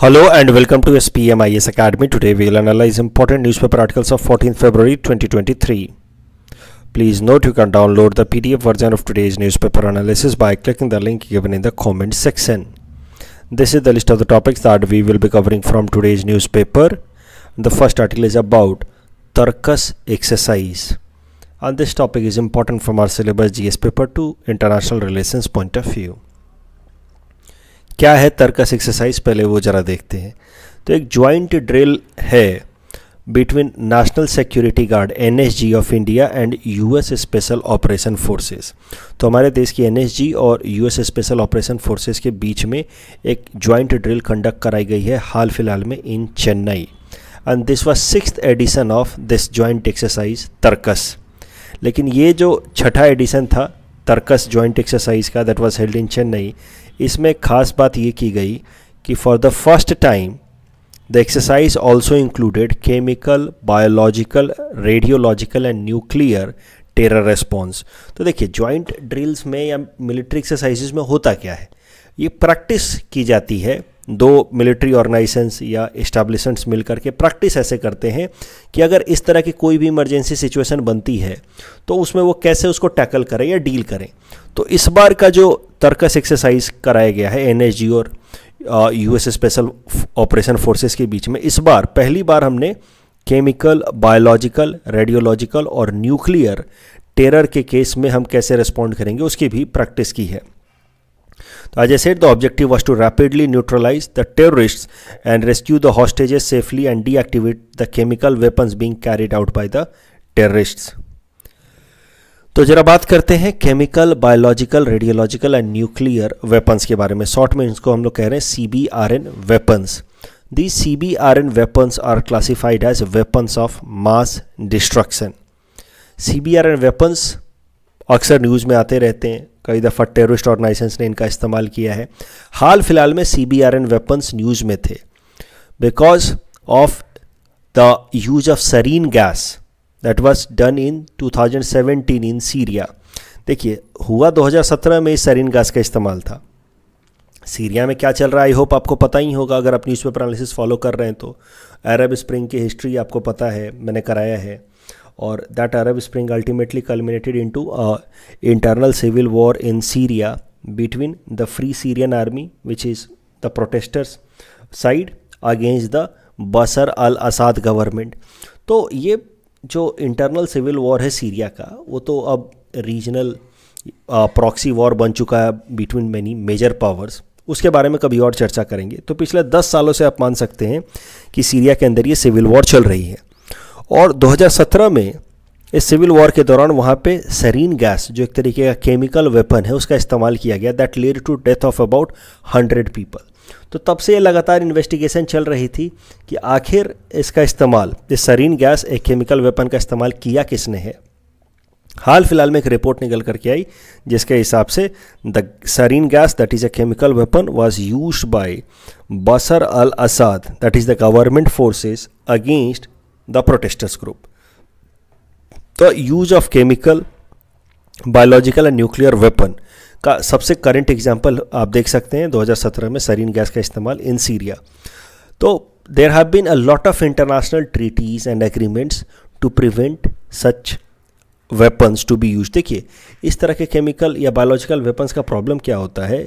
Hello and welcome to SPMIS Academy. Today we will analyze important newspaper articles of 14th February 2023. Please note you can download the PDF version of today's newspaper analysis by clicking the link given in the comment section. This is the list of the topics that we will be covering from today's newspaper. The first article is about Turkus exercise. And this topic is important from our syllabus GS paper to international relations point of view. क्या है Tarkash exercise पहले वो ज़रा देखते हैं तो एक joint drill है between national security guard in of India and US special operation forces तो हमारे देश की एन और यूएस स्पेशल ऑपरेशन फोर्सेस के बीच में एक ज्वाइंट ड्रिल कंडक्ट कराई गई है हाल फिलहाल में in Chennai and this was six edition of this joint exercise Tarkash लेकिन ये जो छठा एडिशन था तर्कस ज्वाइंट एक्सरसाइज का that was held in Chennai इसमें खास बात ये की गई कि for the first time the exercise also included chemical biological radiological and nuclear terror response तो देखिए ज्वाइंट ड्रिल्स में या मिलिट्री एक्सरसाइज में होता क्या है ये प्रैक्टिस की जाती है दो मिलिट्री ऑर्गेनाइजेशंस या इस्टेब्लिशमेंट्स मिल करके प्रैक्टिस ऐसे करते हैं कि अगर इस तरह की कोई भी इमरजेंसी सिचुएशन बनती है तो उसमें वो कैसे उसको टैकल करें या डील करें तो इस बार का जो तर्कस एक्सरसाइज कराया गया है एन और यू स्पेशल ऑपरेशन फोर्सेस के बीच में इस बार पहली बार हमने केमिकल बायोलॉजिकल रेडियोलॉजिकल और न्यूक्लियर टेरर के केस में हम कैसे रिस्पॉन्ड करेंगे उसकी भी प्रैक्टिस की है तो as a set the objective was to rapidly neutralise the terrorist and rescue the hostages safely and deactivate the chemical weapons being carried out by the terrorist तो जरा बात करते हैं chemical biological radiological and nuclear weapons के बारे में short में इसको हम लोग कह रहे हैं C B R N weapons the C B R N weapons are classified as weapons of mass destruction C B R N weapons अक्सर न्यूज़ में आते रहते हैं कई दफ़ा टेररिस्ट ऑर्गेनाइजेशन ने इनका इस्तेमाल किया है हाल फिलहाल में C B R N weapons news में थे because of the use of sarin gas that was done in 2017 in Syria देखिए हुआ 2017 में इस सरीन गैस का इस्तेमाल था सीरिया में क्या चल रहा है आई होप आपको पता ही होगा अगर आप न्यूज़पेपर एनालिसिस फॉलो कर रहे हैं तो अरब स्प्रिंग की हिस्ट्री आपको पता है मैंने कराया है और that Arab spring ultimately culminated into internal civil war in Syria between the free Syrian army which is the protesters side against the Bashar al Assad government तो ये जो इंटरनल सिविल वॉर है Syria का वो तो अब regional proxy war बन चुका है बिटवीन मैनी मेजर पावर्स उसके बारे में कभी और चर्चा करेंगे तो पिछले दस सालों से आप मान सकते हैं कि सीरिया के अंदर ये सिविल वॉर चल रही है और 2017 में इस सिविल वॉर के दौरान वहाँ पे सरीन गैस जो एक तरीके का केमिकल वेपन है उसका इस्तेमाल किया गया that lead to death of about hundred people तो तब से ये लगातार इन्वेस्टिगेशन चल रही थी कि आखिर इसका इस्तेमाल इस सरीन गैस एक केमिकल वेपन का इस्तेमाल किया किसने है हाल फिलहाल में एक रिपोर्ट निकल करके आई जिसके हिसाब से the sarin gas that is a chemical weapon was used by Bashar al Assad that is the government forces against the protesters group तो use of chemical biological and nuclear weapon का सबसे current example आप देख सकते हैं 2017 में Sarin gas का इस्तेमाल इन सीरिया तो there have been a lot of international treaties and agreements to prevent such weapons to be used देखिए इस तरह के केमिकल या बायोलॉजिकल वेपन्स का प्रॉब्लम क्या होता है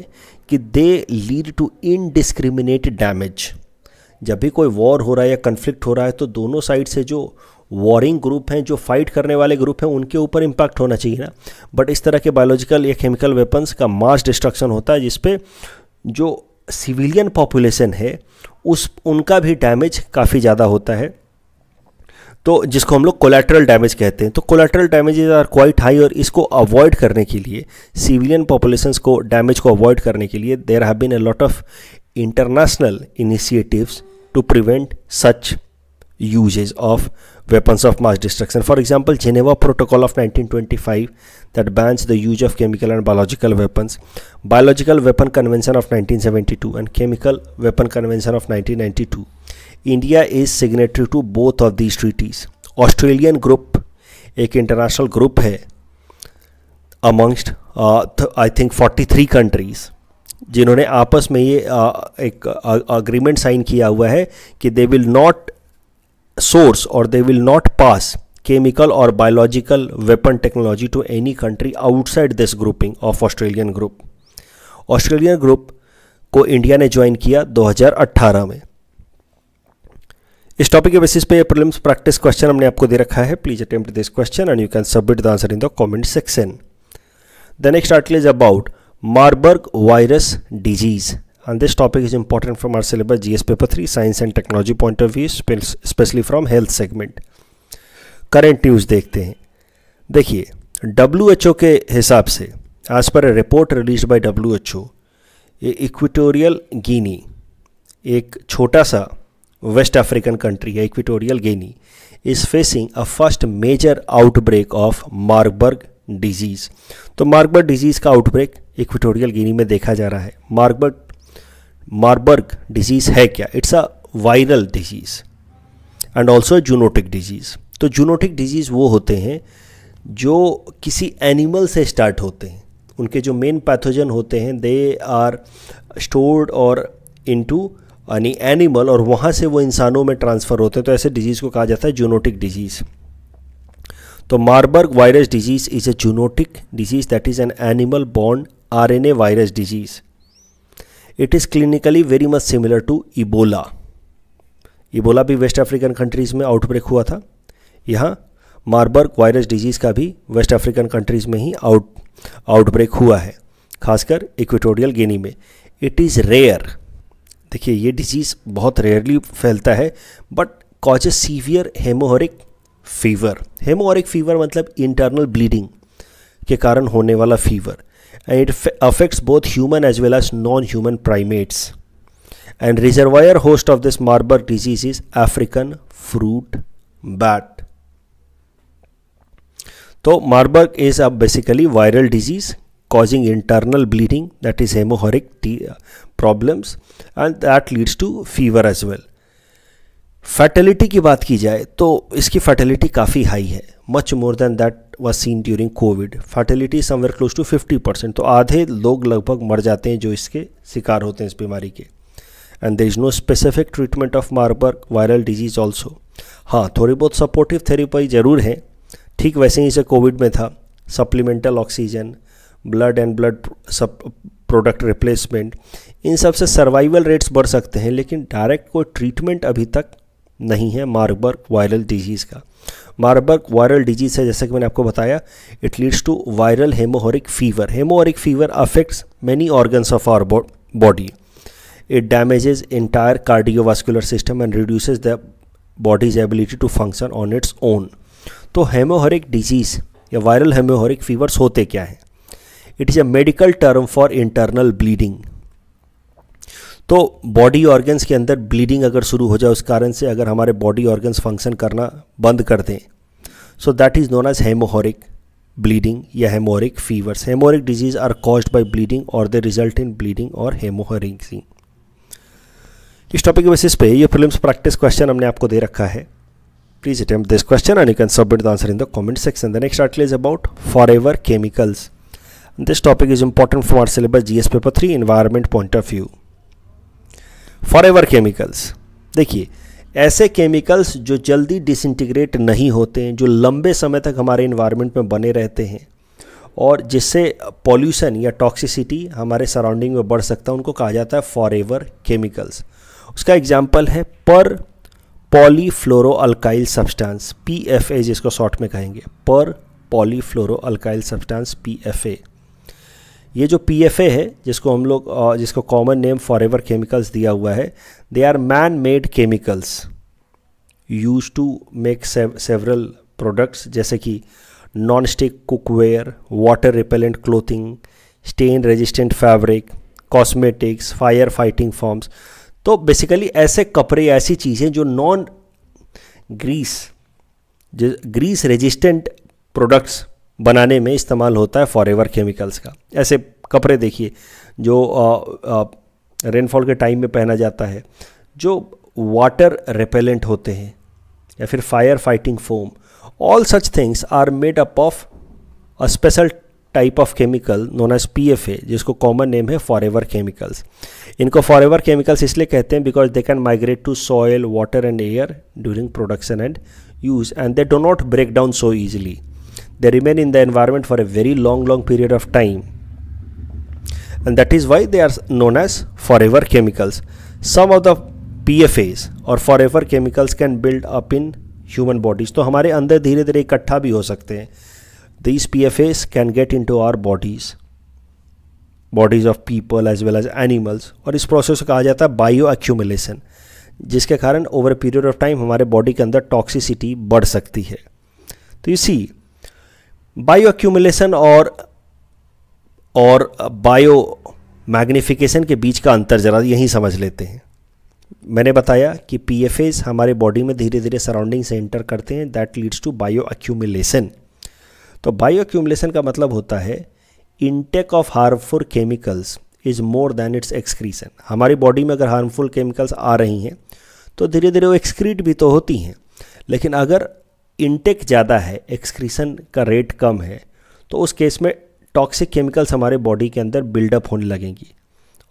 कि they lead to indiscriminate damage जब भी कोई वॉर हो रहा है या कन्फ्लिक्ट हो रहा है तो दोनों साइड से जो वॉरिंग ग्रुप हैं जो फाइट करने वाले ग्रुप हैं उनके ऊपर इम्पैक्ट होना चाहिए ना बट इस तरह के बायोलॉजिकल या केमिकल वेपन्स का मास डिस्ट्रक्शन होता है जिसपे जो सिविलियन पॉपुलेशन है उस उनका भी डैमेज काफ़ी ज़्यादा होता है तो जिसको हम लोग कोलेट्रल डैमेज कहते हैं तो collateral damages are quite high और इसको अवॉइड करने के लिए सिविलियन पॉपुलेशन को डैमेज को अवॉइड करने के लिए there have been a lot of international initiatives to prevent such uses of weapons of mass destruction. For example, Geneva Protocol of 1925 that bans the use of chemical and biological weapons, Biological Weapon Convention of 1972 and Chemical Weapon Convention of 1992. India is signatory to both of these treaties. Australian Group, एक international group, है amongst uh, th I think 43 countries जिन्होंने आपस में ये एक agreement sign किया हुआ है कि दे विल नॉट सोर्स और they will not pass chemical और biological weapon technology to any country outside this grouping of Australian group Australian group को इंडिया ने ज्वाइन किया 2018 में इस टॉपिक के बेसिस पे ये प्रॉब्लम्स प्रैक्टिस क्वेश्चन हमने आपको दे रखा है please attempt this question and you can submit the answer in the comment section the next article is about virus disease and this topic is is from our syllabus G S paper three science and technology point of view specially from health segment current news देखते हैं देखिए W H O के हिसाब से as per report release by by WHO ये equatorial Guinea एक छोटा सा वेस्ट अफ्रीकन कंट्री है equatorial Guinea is facing a first major outbreak of Marburg disease तो मार्बर्ग डिजीज़ का आउटब्रेक इक्विटोरियल गिनी में देखा जा रहा है मार्बर्ग मार्बर्ग डिजीज़ है क्या it's a viral disease and also zoonotic disease तो जूनोटिक डिजीज़ वो होते हैं जो किसी एनिमल से स्टार्ट होते हैं उनके जो मेन पैथोजन होते हैं दे आर स्टोर्ड और इनटू यानी एनिमल और वहाँ से वो इंसानों में ट्रांसफ़र होते हैं तो ऐसे डिजीज़ को कहा जाता है जूनोटिक डिजीज़ तो Marburg virus disease is a zoonotic disease that is an animal bond an a virus disease it is clinically very much similar to Ebola भी वेस्ट अफ्रीकन कंट्रीज़ में आउटब्रेक हुआ था यहाँ मार्बर्ग वायरस डिजीज़ का भी west African countries में ही out outbreak हुआ है खासकर इक्वेटोरियल गिनी में इट इज़ रेयर देखिए ये डिजीज़ बहुत रेयरली फैलता है but cause severe haemorrhagic fever haemorrhagic fever मतलब इंटरनल ब्लीडिंग के कारण होने वाला fever and it affects both human as well as non-human primates and reservoir host of this Marburg disease is African fruit bat. So Marburg is a basically viral disease causing internal bleeding that is hemorrhagic problems and that leads to fever as well. Fatality की बात की जाए तो इसकी fatality काफ़ी high है much more than that was seen during COVID fertility somewhere close to fifty percent तो आधे लोग लगभग मर जाते हैं जो इसके शिकार होते हैं इस बीमारी के and there is no specific treatment of Marburg viral disease also हाँ थोड़ी बहुत सपोर्टिव थेरेपी जरूर है ठीक वैसे ही इसे कोविड में था supplemental oxygen blood and blood product replacement इन सब से सर्वाइवल रेट्स बढ़ सकते हैं लेकिन डायरेक्ट कोई ट्रीटमेंट अभी तक नहीं है मार्बर्ग वायरल डिजीज़ का मार्बर्ग वायरल डिजीज़ है जैसा कि मैंने आपको बताया it leads to viral haemorrhagic fever haemorrhagic fever affects many organs of our body it damages entire cardiovascular system and reduce the body's ability to function on its own तो haemorrhagic disease या viral haemorrhagic fevers होते क्या हैं it is a medical term for internal bleeding तो body organs के अंदर bleeding अगर शुरू हो जाए उस कारण से अगर हमारे बॉडी ऑर्गन्स फंक्शन करना बंद कर दें so that is known as haemorrhagic bleeding या haemorrhagic fevers haemorrhagic disease are caused by bleeding और दे रिजल्ट इन ब्लीडिंग और हेमोहरिंग इस टॉपिक के बेसिस पे ये फिल्म प्रैक्टिस क्वेश्चन हमने आपको दे रखा है please attempt this question and you can submit the answer in the comment section the next article is about forever chemicals this topic is important for our syllabus S paper three environment point of view ever chemicals देखिए ऐसे chemicals जो जल्दी disintegrate नहीं होते हैं जो लंबे समय तक हमारे इन्वायरमेंट में बने रहते हैं और जिससे पॉल्यूशन या टॉक्सिसिटी हमारे सराउंडिंग में बढ़ सकता है उनको कहा जाता है फॉर केमिकल्स उसका एग्जाम्पल है per polyfluoroalkyl substance P F A जिसको शॉर्ट में कहेंगे per polyfluoroalkyl substance P F A ये जो पी है जिसको हम लोग जिसको common name forever chemicals दिया हुआ है they are man made chemicals use to make several products जैसे कि non stick cookware water repellent clothing stain resistant fabric cosmetics fire fighting forms तो बेसिकली ऐसे कपड़े ऐसी चीज़ें जो non grease Greece resistant products बनाने में इस्तेमाल होता है फॉर केमिकल्स का ऐसे कपड़े देखिए जो रेनफॉल के टाइम में पहना जाता है जो वाटर रेपेलेंट होते हैं या फिर fire fighting foam all such things are made up of a special type of chemical known as P F A जिसको कॉमन नेम है फॉर एवर केमिकल्स इनको फॉर एवर केमिकल्स इसलिए कहते हैं because they can migrate to soil water and air during production and use and they do not break down so easily they remain in the environment for a very long long period of time and that is why they are known as forever chemicals some of the pfas or forever chemicals can build up in human bodies तो हमारे अंदर धीरे धीरे इकट्ठा भी हो सकते हैं these P F S can get into our bodies bodies of people as well as animals और इस प्रोसेस को कहा जाता है बायो एक्यूमुलेशन जिसके कारण ओवर पीरियड ऑफ टाइम हमारे बॉडी के अंदर टॉक्सिसिटी बढ़ सकती है तो इसी बायो एक्यूमुलेशन और और बायो मैग्निफिकेशन के बीच का अंतर ज़रा यहीं समझ लेते हैं मैंने बताया कि पी एफ एज हमारे बॉडी में धीरे धीरे सराउंडिंग से एंटर करते हैं that leads to bioaccumulation तो बायो एक्यूमुलेशन का मतलब होता है intake of harmful chemicals is more than its excretion हमारी बॉडी में अगर हार्मफुल केमिकल्स आ रही हैं तो धीरे धीरे वो एक्सक्रीट भी तो होती हैं लेकिन अगर इंटेक ज़्यादा है एक्सक्रीसन का रेट कम है तो उस केस में टॉक्सिक केमिकल्स हमारे बॉडी के अंदर बिल्डअप होने लगेंगी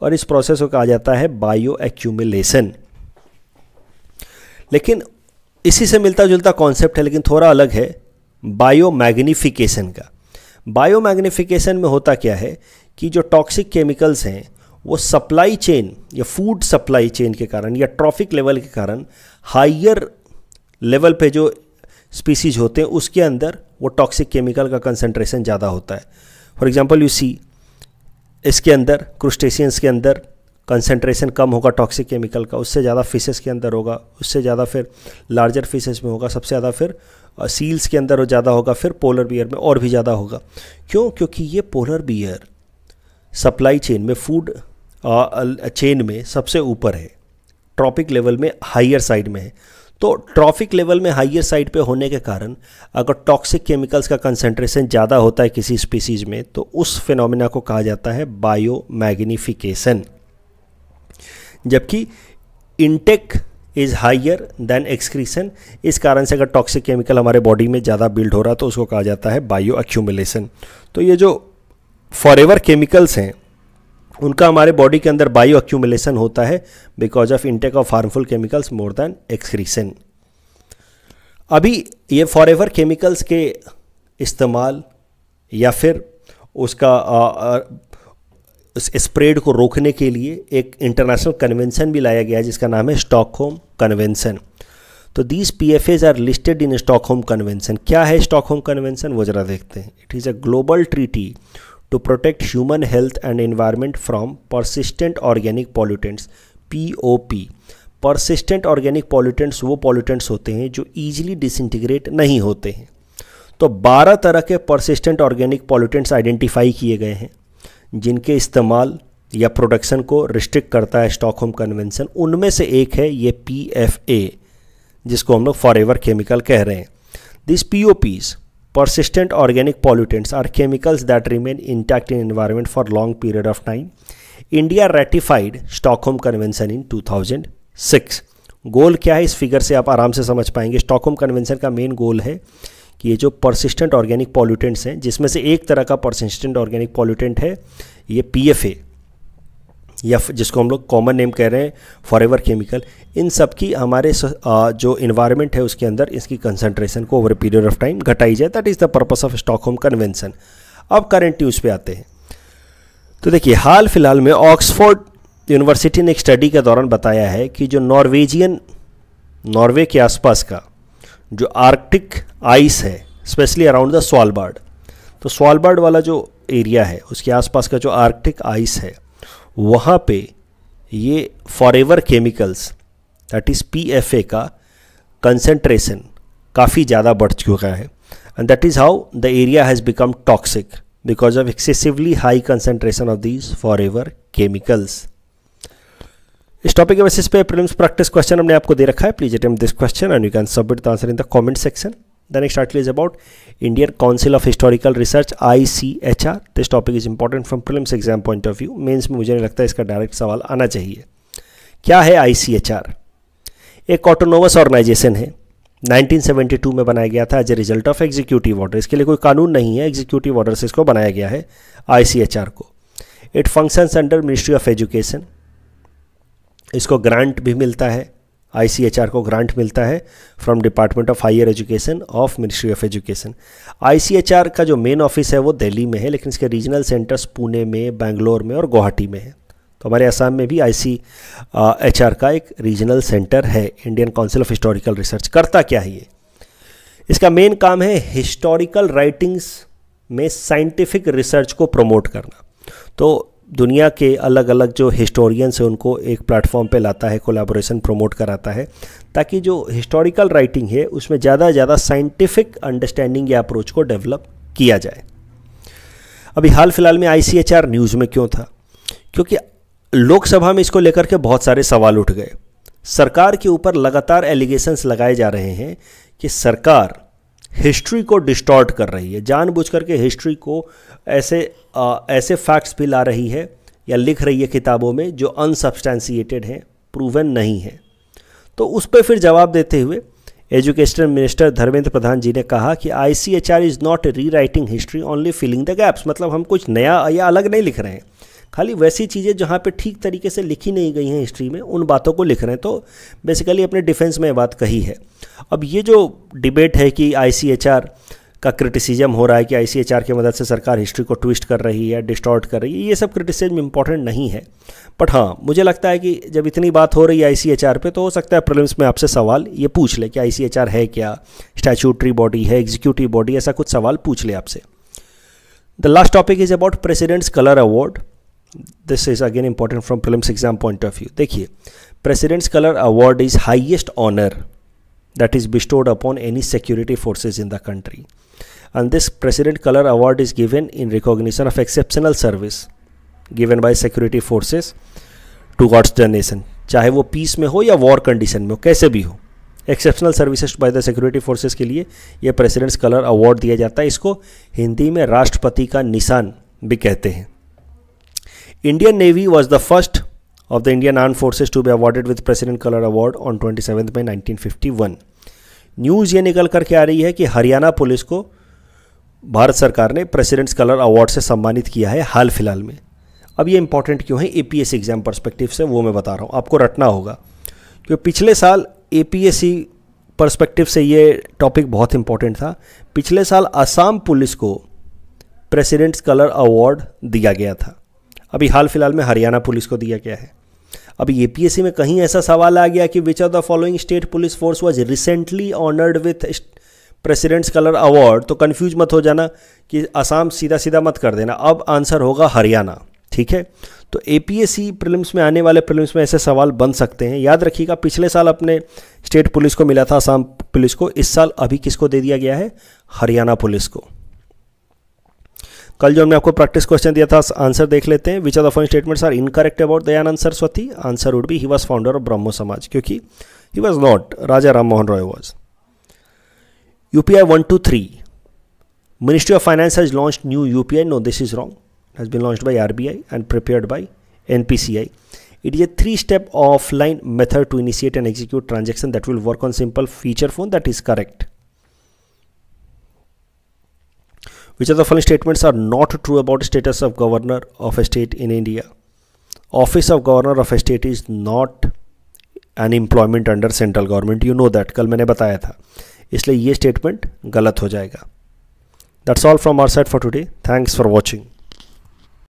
और इस प्रोसेस को कहा जाता है बायो एक्यूमिलेशन लेकिन इसी से मिलता जुलता कॉन्सेप्ट है लेकिन थोड़ा अलग है बायो मैग्निफिकेशन का बायो मैग्निफिकेशन में होता क्या है कि जो टॉक्सिक केमिकल्स हैं वो सप्लाई चेन या फूड सप्लाई चेन के कारण या ट्रॉफिक लेवल के कारण हाइयर लेवल पे जो स्पीसीज होते हैं उसके अंदर वो टॉक्सिक केमिकल का कंसनट्रेशन ज़्यादा होता है फॉर एग्जाम्पल यू सी इसके अंदर क्रुस्टेशियंस के अंदर कंसनट्रेशन कम होगा टॉक्सिक केमिकल का उससे ज़्यादा फिशेस के अंदर होगा उससे ज़्यादा फिर लार्जर फिशेस में होगा सबसे ज़्यादा फिर सील्स के अंदर ज़्यादा होगा फिर पोलर बियर में और भी ज़्यादा होगा क्यों क्योंकि ये पोलर बियर सप्लाई चेन में फूड चेन में सबसे ऊपर है ट्रॉपिक लेवल में हाइयर साइड में है तो ट्रॉफिक लेवल में हाइयर साइड पे होने के कारण अगर टॉक्सिक केमिकल्स का कंसेंट्रेशन ज़्यादा होता है किसी स्पीसीज में तो उस फिनोमिना को कहा जाता है बायो मैग्नीफिकेशन जबकि intake is higher than excretion इस कारण से अगर टॉक्सिक केमिकल हमारे बॉडी में ज़्यादा बिल्ड हो रहा है तो उसको कहा जाता है बायो एक्यूमुलेशन तो ये जो एवर केमिकल्स हैं उनका हमारे बॉडी के अंदर बायो एक्यूमुलेशन होता है because of intake of harmful chemicals more than excretion अभी ये फॉर केमिकल्स के इस्तेमाल या फिर उसका आ, आ, उस स्प्रेड को रोकने के लिए एक इंटरनेशनल कन्वेंशन भी लाया गया है जिसका नाम है स्टॉकहोम कन्वेंशन तो these P PFAS are listed in Stockholm convention क्या है स्टॉकहोम कन्वेंशन वो ज़रा देखते हैं it is a global treaty to protect human health and environment from persistent organic pollutants POP persistent organic pollutants वो pollutants होते हैं जो easily disintegrate नहीं होते हैं तो 12 तरह के persistent organic pollutants identify किए गए हैं जिनके इस्तेमाल या प्रोडक्शन को रिस्ट्रिक्ट करता है स्टॉकहोम कन्वेंशन उनमें से एक है ये पी जिसको हम लोग फॉर केमिकल कह रहे हैं this POPs persistent organic pollutants are chemicals that remain intact in environment for long period of time India ratified Stockholm convention in 2006 goal क्या है इस फिगर से आप आराम से समझ पाएंगे स्टॉकहोम कन्वेंशन का मेन गोल है कि ये जो परसिस्टेंट ऑर्गेनिक पॉल्यूटेंट्स हैं जिसमें से एक तरह का परसिस्टेंट ऑर्गेनिक पॉल्यूटेंट है ये पीएफए या जिसको हम लोग कॉमन नेम कह रहे हैं फॉर केमिकल इन सब की हमारे जो इन्वायरमेंट है उसके अंदर इसकी कंसनट्रेशन को ओवर पीरियड ऑफ टाइम घटाई जाए that is the purpose of Stockholm convention अब करेंट न्यूज़ पे आते हैं तो देखिए हाल फिलहाल में ऑक्सफोर्ड यूनिवर्सिटी ने एक स्टडी के दौरान बताया है कि जो नॉर्वेजियन नॉर्वे के आसपास का जो आर्कटिक आइस है स्पेशली अराउंड द स्वालबार्ड तो स्वालबार्ड वाला जो एरिया है उसके आसपास का जो आर्कटिक आइस है वहाँ पे ये forever chemicals that is P F A का कंसनट्रेशन काफ़ी ज़्यादा बढ़ चुका है and that is how the area has become toxic because of excessively high concentration of these forever chemicals इस टॉपिक के बेसिस पे प्रीलिम्स प्रैक्टिस क्वेश्चन हमने आपको दे रखा है please attempt this question and you can submit the answer in the comment section is about Indian Council of Historical research I C H R this topic is important from prelims exam point of view Mains में मुझे नहीं लगता इसका direct सवाल आना चाहिए क्या है आई सी एच आर एक ऑटोनोमस ऑर्गेनाइजेशन है 1972 में बनाया गया था as a result of executive order इसके लिए कोई कानून नहीं है एग्जीक्यूटिव ऑर्डर से इसको बनाया गया है आई सी एच आर को it functions under ministry of education इसको ग्रांट भी मिलता है आई को ग्रांट मिलता है from department of higher education of ministry of education I का जो मेन ऑफिस है वो दिल्ली में है लेकिन इसके रीजनल सेंटर्स पुणे में बैंगलोर में और गुवाहाटी में है तो हमारे असम में भी आई सी एच आर का एक रीजनल सेंटर है Indian Council of Historical Research करता क्या है ये इसका मेन काम है हिस्टोरिकल राइटिंग्स में साइंटिफिक रिसर्च को प्रमोट करना तो दुनिया के अलग अलग जो हिस्टोरियंस हैं उनको एक प्लेटफॉर्म पे लाता है कोलाबोरेशन प्रमोट कराता है ताकि जो हिस्टोरिकल राइटिंग है उसमें ज़्यादा से ज़्यादा साइंटिफिक अंडरस्टैंडिंग या अप्रोच को डेवलप किया जाए अभी हाल फिलहाल में आई न्यूज़ में क्यों था क्योंकि लोकसभा में इसको लेकर के बहुत सारे सवाल उठ गए सरकार के ऊपर लगातार एलिगेशंस लगाए जा रहे हैं कि सरकार हिस्ट्री को डिस्टॉर्ट कर रही है जानबूझ करके हिस्ट्री को ऐसे आ, ऐसे फैक्ट्स भी ला रही है या लिख रही है किताबों में जो अनसब्सटैंसिएटेड हैं प्रूवन नहीं है तो उस पर फिर जवाब देते हुए एजुकेशन मिनिस्टर धर्मेंद्र प्रधान जी ने कहा कि I C H R is not rewriting history only filling the gaps मतलब हम कुछ नया या अलग नहीं लिख रहे हैं खाली वैसी चीज़ें जहाँ पे ठीक तरीके से लिखी नहीं गई हैं हिस्ट्री में उन बातों को लिख रहे हैं तो बेसिकली अपने डिफेंस में बात कही है अब ये जो डिबेट है कि आई का क्रिटिसिज्म हो रहा है कि आई की मदद से सरकार हिस्ट्री को ट्विस्ट कर रही है डिस्टॉर्ट कर रही है ये सब क्रिटिसिज्म इंपॉर्टेंट नहीं है बट हाँ मुझे लगता है कि जब इतनी बात हो रही है आई पे तो हो सकता है प्रॉब्लम्स में आपसे सवाल ये पूछ ले कि आई है क्या स्टैचूटरी बॉडी है एग्जीक्यूटिव बॉडी ऐसा कुछ सवाल पूछ ले आपसे the last topic is about President's colour award this is again important from film exam point of view देखिए President's colour award is highest honour that is bestowed upon any security forces in the country and this president colour award is given in recognition of exceptional service given by security forces towards the nation चाहे वो piece में हो या war condition में हो कैसे भी हो exceptional services by the security forces के लिए यह प्रेसिडेंट्स कलर अवार्ड दिया जाता है इसको हिंदी में राष्ट्रपति का निशान भी कहते हैं Indian Navy was the first of the Indian Armed Forces to be awarded with President Color Award on 27th May 1951. News ये निकल करके आ रही है कि हरियाणा पुलिस को भारत सरकार ने प्रेसिडेंट्स कलर अवार्ड से सम्मानित किया है हाल फिलहाल में अब ये इंपॉर्टेंट क्यों है एपीएससी एग्ज़ाम परस्पेक्टिव से वो मैं बता रहा हूँ आपको रटना होगा क्योंकि पिछले साल एपीएससी परस्पेक्टिव से ये टॉपिक बहुत इंपॉर्टेंट था पिछले साल असम पुलिस को प्रेसिडेंट्स कलर अवार्ड दिया गया था अभी हाल फिलहाल में हरियाणा पुलिस को दिया गया है अभी यूपीएससी में कहीं ऐसा सवाल आ गया कि which are the following state police force was recently honoured with President's colour award तो कन्फ्यूज मत हो जाना कि आसाम सीधा सीधा मत कर देना अब आंसर होगा हरियाणा ठीक है तो ए पी में आने वाले प्रिलिम्स में ऐसे सवाल बन सकते हैं याद रखिएगा पिछले साल अपने स्टेट पुलिस को मिला था आसाम पुलिस को इस साल अभी किसको दे दिया गया है हरियाणा पुलिस को कल जो हमने आपको प्रैक्टिस क्वेश्चन दिया था आंसर देख लेते हैं which are the following statements are incorrect about Dayanand Saraswati answer would be he was founder of Brahmo Samaj क्योंकि he was not Raja Ram Mohan Roy was UPI one two three ministry of finance has launch new UPI no this is wrong has been launch by R B I and prepared by N P C I is a three step offline method to initiate and execute transaction that will work on simple feature phone that is correct Which of the following statements are not true about status of governor of a state in India? Office of governor of a state is not an employment under central government. You know that. कल मैंने बताया था इसलिए ये statement गलत हो जाएगा That's all from our side for today. Thanks for watching.